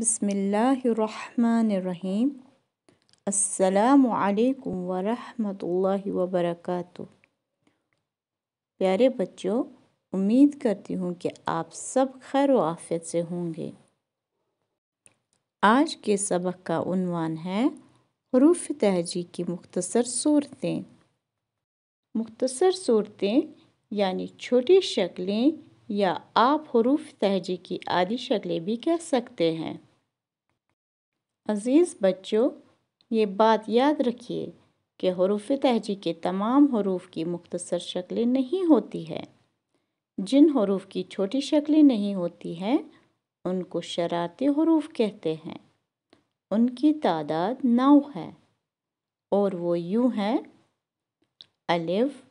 बिसमीम अल्लाम वरहमतुल्लाहि वबरकatuh प्यारे बच्चों उम्मीद करती हूँ कि आप सब खैर आफियत से होंगे आज के सबक का उनवान है हरूफ तहजी की मुख्तसर सूरतें मुख्तसर सूरतें यानी छोटी शक्लें या आप हरूफ तहजी की आदि शक्लें भी कह सकते हैं अज़ीज़ बच्चों ये बात याद रखिए कि हरूफ तहजी के तमाम हरूफ की मुख्तसर शक्लें नहीं होती है जिन हरूफ की छोटी शक्लें नहीं होती हैं उनको शरारती हरूफ कहते हैं उनकी तादाद नौ है और वो यूँ हैं अलिफ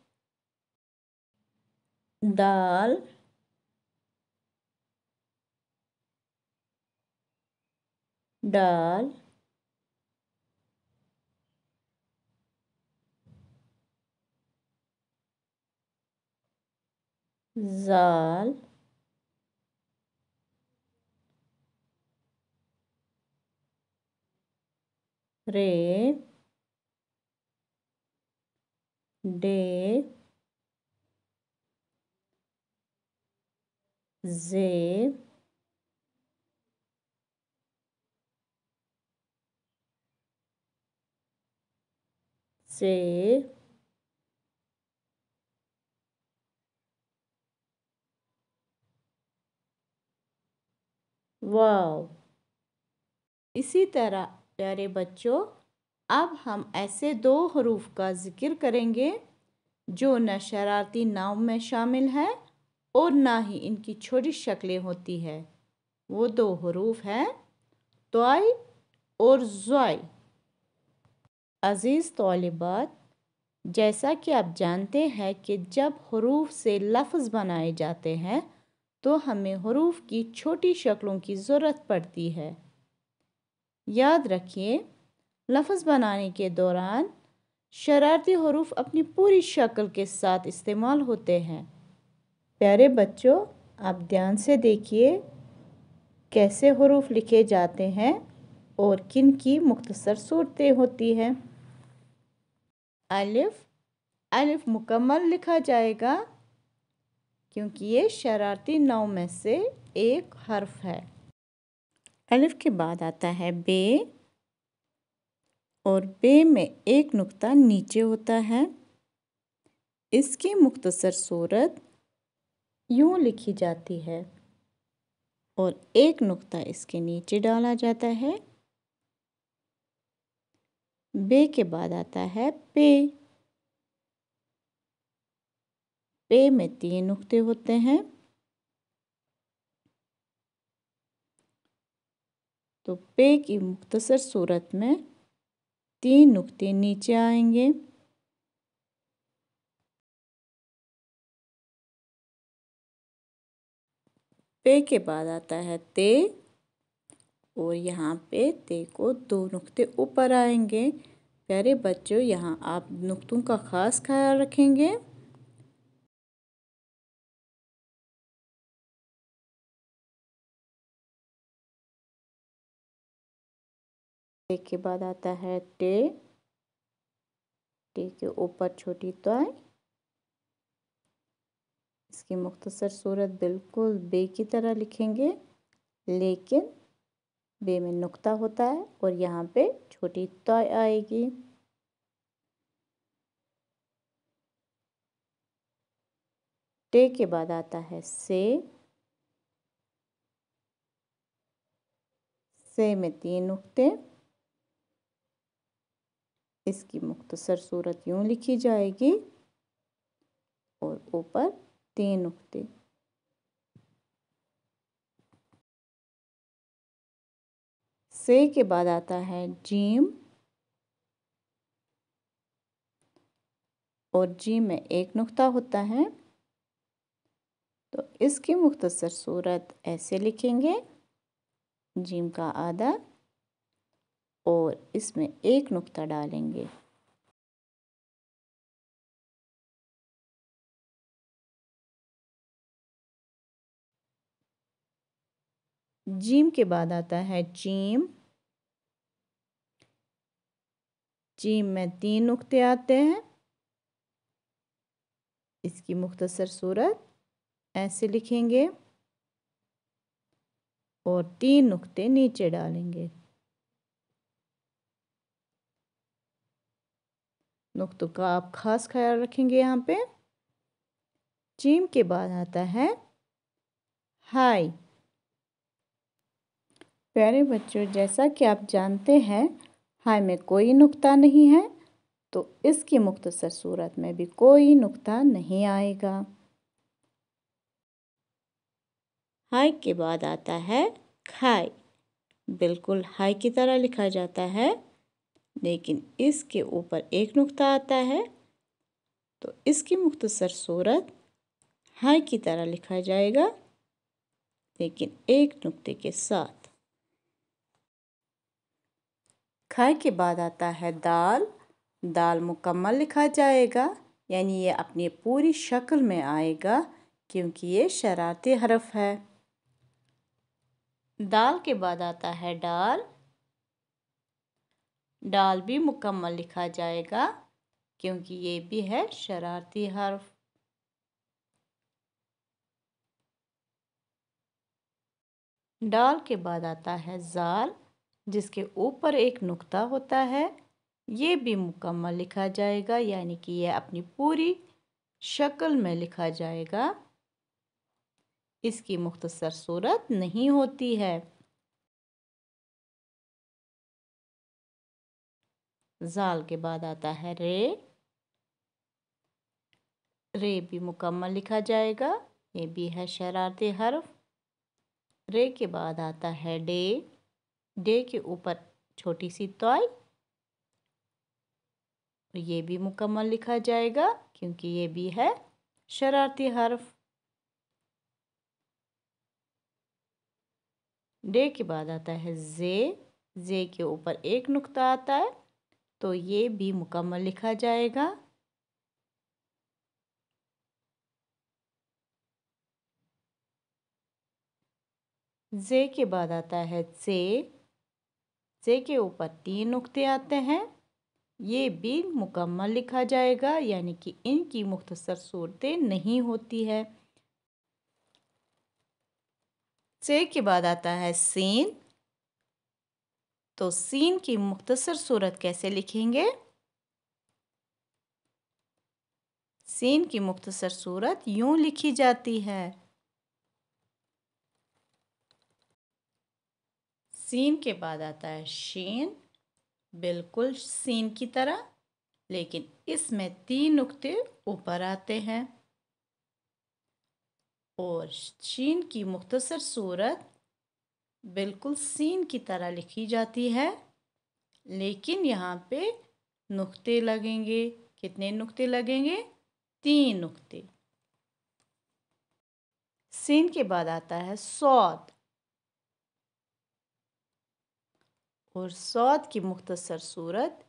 दाल डाल जाल रे डे जे से वाव इसी तरह प्यारे बच्चों अब हम ऐसे दो हरूफ का ज़िक्र करेंगे जो न शरारती नाव में शामिल है और ना ही इनकी छोटी शक्लें होती है वो दो हरूफ हैं तोय और जोय अज़ीज़ तलबात जैसा कि आप जानते हैं कि जब हरूफ से लफ्ज़ बनाए जाते हैं तो हमें हरूफ की छोटी शक्लों की ज़रूरत पड़ती है याद रखिए लफ्ज़ बनाने के दौरान शरारती हरूफ अपनी पूरी शक्ल के साथ इस्तेमाल होते हैं प्यारे बच्चों आप ध्यान से देखिए कैसे हरूफ लिखे जाते हैं और किन की मुख्तसर सूरतें होती हैं अलिफ अलिफ मुकम्मल लिखा जाएगा क्योंकि ये शरारती नौ में से एक हर्फ है अलिफ के बाद आता है बे और बे में एक नुक्ता नीचे होता है इसकी मुख्तसर सूरत यूँ लिखी जाती है और एक नुक्ता इसके नीचे डाला जाता है बे के बाद आता है पे पे में तीन नुक्ते होते हैं तो पे की मुख्तसर सूरत में तीन नुक्ते नीचे आएंगे पे के बाद आता है ते और यहाँ पे देखो को दो नुक्ते ऊपर आएंगे प्यारे बच्चों यहाँ आप नुक्तों का ख़ास ख्याल रखेंगे के बाद आता है टे टे के ऊपर छोटी आए इसकी मुख्तसर सूरत बिल्कुल बे की तरह लिखेंगे लेकिन बे में नुक्ता होता है और यहाँ पे छोटी तय आएगी टे के बाद आता है से से में तीन नुक्ते इसकी मुख्तसर सूरत यूं लिखी जाएगी और ऊपर तीन नुक्ते से के बाद आता है जीम और जी में एक नुक्ता होता है तो इसकी मुख्तसर सूरत ऐसे लिखेंगे जीम का आधा और इसमें एक नुक्ता डालेंगे जीम के बाद आता है चीम चीम में तीन नुक्ते आते हैं इसकी मुख्तसर सूरत ऐसे लिखेंगे और तीन नुक्ते नीचे डालेंगे नुक्तों का आप खास ख्याल रखेंगे यहाँ पे चीम के बाद आता है हाई प्यारे बच्चों जैसा कि आप जानते हैं हाय में कोई नुक्ता नहीं है तो इसकी मुख्तसर सूरत में भी कोई नुक्ता नहीं आएगा हाय के बाद आता है खाई बिल्कुल हाई की तरह लिखा जाता है लेकिन इसके ऊपर एक नुक्ता आता है तो इसकी मुख्तसर सूरत हाई की तरह लिखा जाएगा लेकिन एक नुक्ते के साथ ख के बाद आता है दाल दाल मुकम्मल लिखा जाएगा यानी ये अपनी पूरी शक्ल में आएगा क्योंकि ये शरारती हरफ है दाल के बाद आता है डाल डाल भी मुकम्मल लिखा जाएगा क्योंकि ये भी है शरारती हर्फ डाल के बाद आता है जाल जिसके ऊपर एक नुक्ता होता है ये भी मुकम्मल लिखा जाएगा यानी कि यह अपनी पूरी शक्ल में लिखा जाएगा इसकी मुख्तसर सूरत नहीं होती है जाल के बाद आता है रे रे भी मुकम्मल लिखा जाएगा ये भी है शरारती हर्फ रे के बाद आता है डे डे के ऊपर छोटी सी तोय ये भी मुकम्मल लिखा जाएगा क्योंकि ये भी है शरारती हर्फ डे के बाद आता है जे जे के ऊपर एक नुक्ता आता है तो ये भी मुकम्मल लिखा जाएगा जे के बाद आता है से से के ऊपर तीन नुक्ते आते हैं ये भी मुकम्मल लिखा जाएगा यानी कि इनकी मुख्तसर सूरतें नहीं होती है से के बाद आता है सीन तो सीन की मुख्तसर सूरत कैसे लिखेंगे सीन की मुख्तसर सूरत यूं लिखी जाती है सीन के बाद आता है शीन बिल्कुल सीन की तरह लेकिन इसमें तीन नुक्ते ऊपर आते हैं और शीन की मुख्तसर सूरत बिल्कुल सीन की तरह लिखी जाती है लेकिन यहाँ पे नुक्ते लगेंगे कितने नुक्ते लगेंगे तीन नुक्ते सीन के बाद आता है सौद और सौद की मुख्तसर सूरत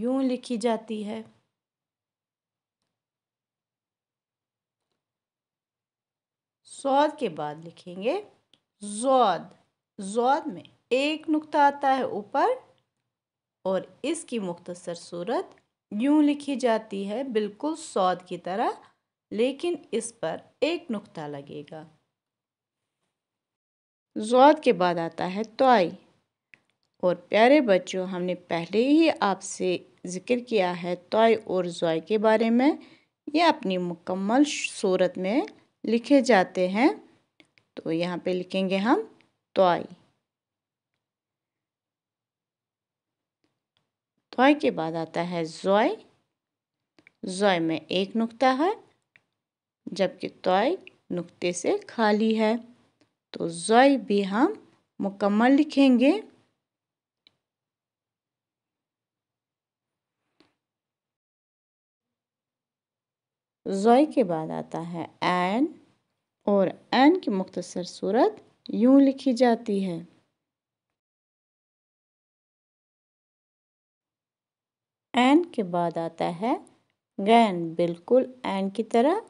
यूं लिखी जाती है सौद के बाद लिखेंगे जौद जौद में एक नुक्ता आता है ऊपर और इसकी मुख्तसर सूरत यूं लिखी जाती है बिल्कुल सौद की तरह लेकिन इस पर एक नुक्ता लगेगा जौद के बाद आता है तोई और प्यारे बच्चों हमने पहले ही आपसे ज़िक्र किया है तोय और जोय के बारे में ये अपनी मुकम्मल सूरत में लिखे जाते हैं तो यहाँ पे लिखेंगे हम तोय तोय के बाद आता है जोय जोय में एक नुक्ता है जबकि तोय नुक्ते से खाली है तो जोय भी हम मुकम्मल लिखेंगे जॉय के बाद आता है एन और एन की मुख्तसर सूरत यूं लिखी जाती है एन के बाद आता है गैन बिल्कुल एन की तरह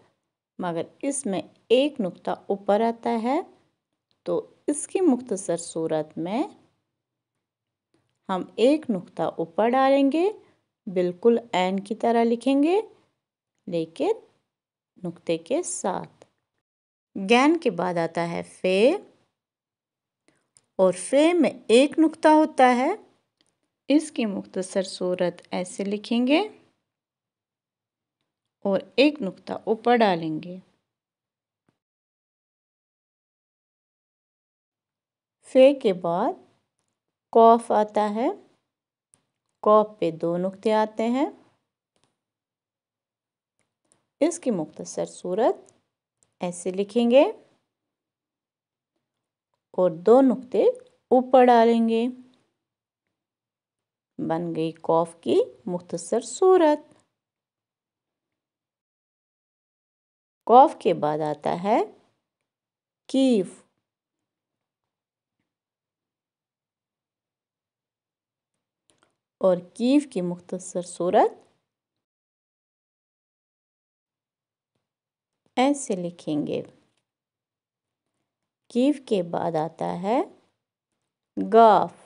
मगर इसमें एक नुक्ता ऊपर आता है तो इसकी मुख्तसर सूरत में हम एक नुक्ता ऊपर डालेंगे बिल्कुल एन की तरह लिखेंगे लेकिन नुक्ते के साथ ज्ञान के बाद आता है फे और फे में एक नुक्ता होता है इसकी मुख्तसर सूरत ऐसे लिखेंगे और एक नुक्ता ऊपर डालेंगे फे के बाद कौफ आता है कौफ पे दो नुक्ते आते हैं इसकी मुख्तसर सूरत ऐसे लिखेंगे और दो नुक्ते ऊपर डालेंगे बन गई कौफ की मुख्तसर सूरत कौफ के बाद आता है कीफ और कीफ की मुख्तसर सूरत ऐसे लिखेंगे कीव के बाद आता है गाफ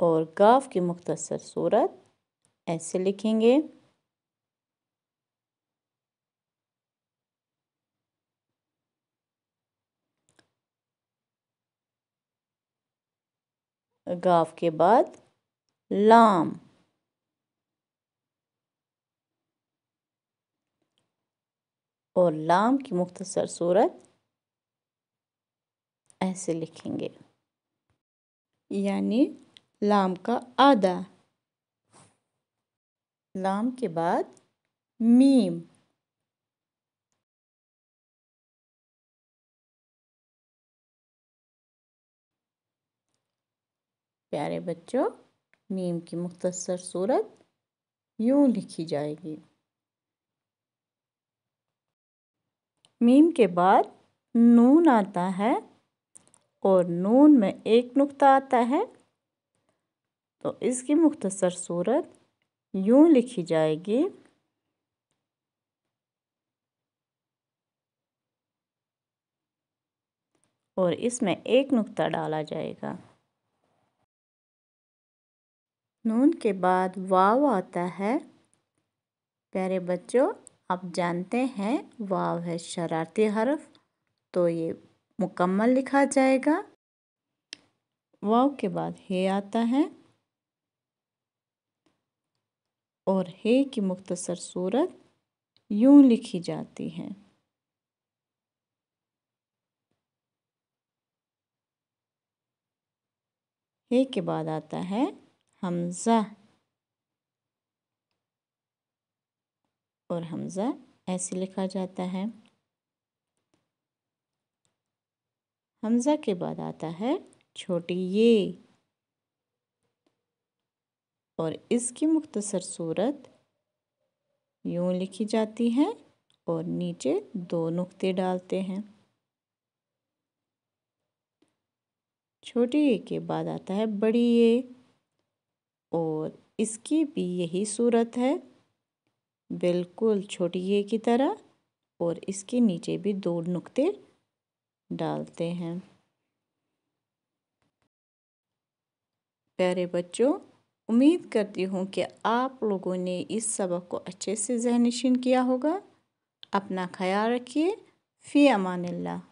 और गाफ की मुख्तसर सूरत ऐसे लिखेंगे गाफ के बाद लाम और लाम की मुख्तसर सूरत ऐसे लिखेंगे यानी लाम का आधा लाम के बाद मीम प्यारे बच्चों मीम की मुख्तसर सूरत यूं लिखी जाएगी मीम के बाद नून आता है और नून में एक नुक्ता आता है तो इसकी मुख्तसर सूरत यूं लिखी जाएगी और इसमें एक नुक्ता डाला जाएगा नून के बाद वाव आता है प्यारे बच्चों आप जानते हैं वाव है शरारती हरफ तो ये मुकम्मल लिखा जाएगा वाव के बाद हे आता है और हे की मुख्तसर सूरत यूं लिखी जाती है हे के बाद आता है हमज़ा और हमज़ा ऐसे लिखा जाता है हमज़ा के बाद आता है छोटी ये और इसकी मुख्तसर सूरत यूँ लिखी जाती है और नीचे दो नुक्ते डालते हैं छोटी ये के बाद आता है बड़ी ये और इसकी भी यही सूरत है बिल्कुल छोटिए की तरह और इसके नीचे भी दो नुक्ते डालते हैं प्यारे बच्चों उम्मीद करती हूँ कि आप लोगों ने इस सबक को अच्छे से जहनशीन किया होगा अपना ख्याल रखिए फ़ी अमान